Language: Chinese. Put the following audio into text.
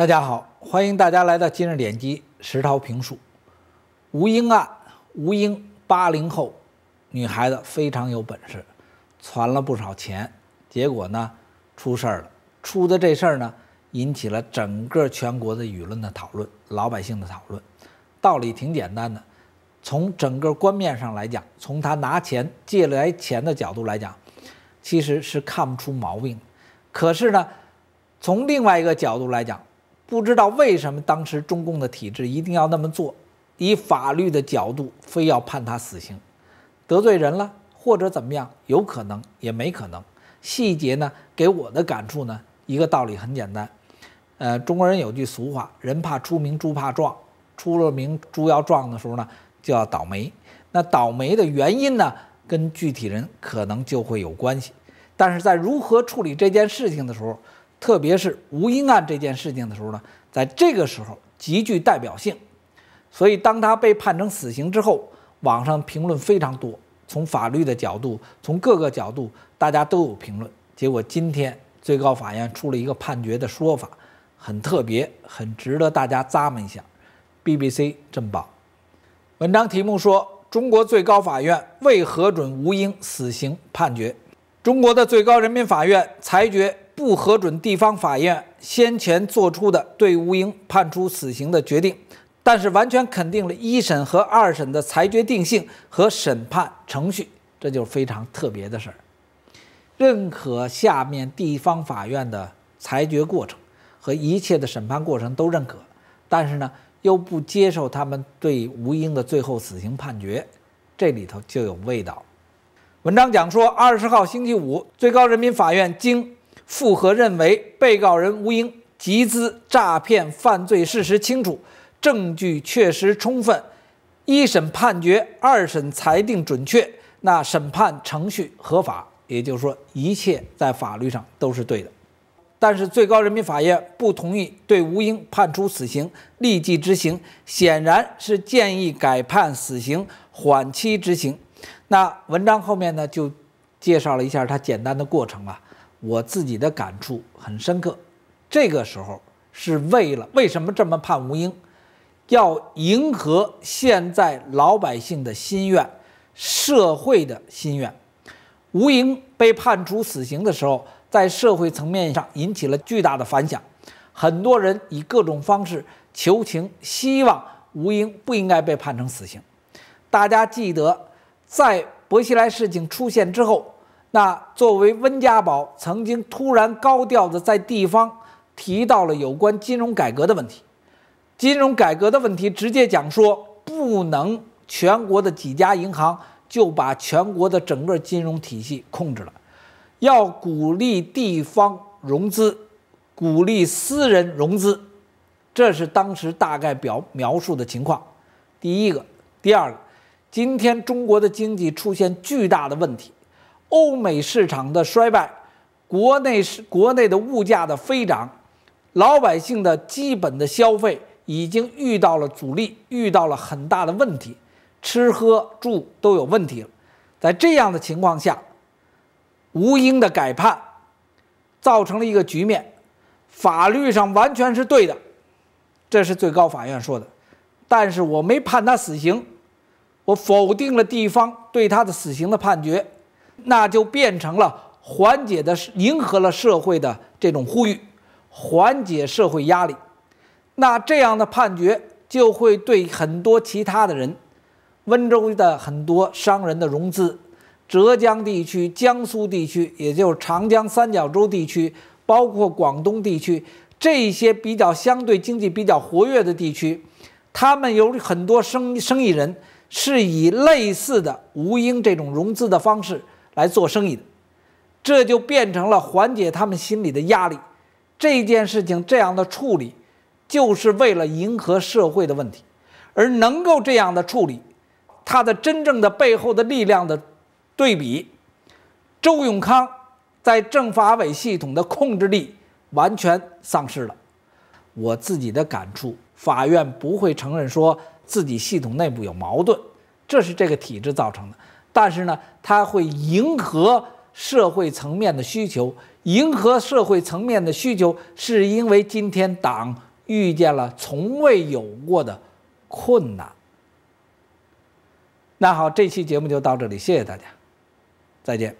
大家好，欢迎大家来到今日点击石涛评述。吴英案，吴英八零后女孩子非常有本事，攒了不少钱，结果呢出事儿了。出的这事儿呢，引起了整个全国的舆论的讨论，老百姓的讨论。道理挺简单的，从整个官面上来讲，从他拿钱借来钱的角度来讲，其实是看不出毛病。可是呢，从另外一个角度来讲，不知道为什么当时中共的体制一定要那么做，以法律的角度非要判他死刑，得罪人了或者怎么样，有可能也没可能。细节呢，给我的感触呢，一个道理很简单，呃，中国人有句俗话，人怕出名猪怕壮，出了名猪要壮的时候呢，就要倒霉。那倒霉的原因呢，跟具体人可能就会有关系，但是在如何处理这件事情的时候。特别是吴英案这件事情的时候呢，在这个时候极具代表性。所以，当他被判成死刑之后，网上评论非常多。从法律的角度，从各个角度，大家都有评论。结果，今天最高法院出了一个判决的说法，很特别，很值得大家咂摸一下。BBC 重磅文章题目说：“中国最高法院未核准吴英死刑判决。”中国的最高人民法院裁决。不核准地方法院先前做出的对吴英判处死刑的决定，但是完全肯定了一审和二审的裁决定性和审判程序，这就是非常特别的事儿。认可下面地方法院的裁决过程和一切的审判过程都认可，但是呢，又不接受他们对吴英的最后死刑判决，这里头就有味道。文章讲说，二十号星期五，最高人民法院经。复核认为，被告人吴英集资诈骗犯罪事实清楚，证据确实充分，一审判决、二审裁定准确，那审判程序合法，也就是说，一切在法律上都是对的。但是最高人民法院不同意对吴英判处死刑立即执行，显然是建议改判死刑缓期执行。那文章后面呢，就介绍了一下他简单的过程了。我自己的感触很深刻，这个时候是为了为什么这么判吴英？要迎合现在老百姓的心愿，社会的心愿。吴英被判处死刑的时候，在社会层面上引起了巨大的反响，很多人以各种方式求情，希望吴英不应该被判成死刑。大家记得，在薄熙来事情出现之后。那作为温家宝曾经突然高调的在地方提到了有关金融改革的问题，金融改革的问题直接讲说不能全国的几家银行就把全国的整个金融体系控制了，要鼓励地方融资，鼓励私人融资，这是当时大概表描述的情况。第一个，第二个，今天中国的经济出现巨大的问题。欧美市场的衰败，国内是国内的物价的飞涨，老百姓的基本的消费已经遇到了阻力，遇到了很大的问题，吃喝住都有问题了。在这样的情况下，吴英的改判造成了一个局面，法律上完全是对的，这是最高法院说的。但是我没判他死刑，我否定了地方对他的死刑的判决。那就变成了缓解的迎合了社会的这种呼吁，缓解社会压力。那这样的判决就会对很多其他的人，温州的很多商人的融资，浙江地区、江苏地区，也就是长江三角洲地区，包括广东地区这些比较相对经济比较活跃的地区，他们有很多生生意人是以类似的吴英这种融资的方式。来做生意，的，这就变成了缓解他们心里的压力。这件事情这样的处理，就是为了迎合社会的问题，而能够这样的处理，它的真正的背后的力量的对比，周永康在政法委系统的控制力完全丧失了。我自己的感触，法院不会承认说自己系统内部有矛盾，这是这个体制造成的。但是呢，它会迎合社会层面的需求。迎合社会层面的需求，是因为今天党遇见了从未有过的困难。那好，这期节目就到这里，谢谢大家，再见。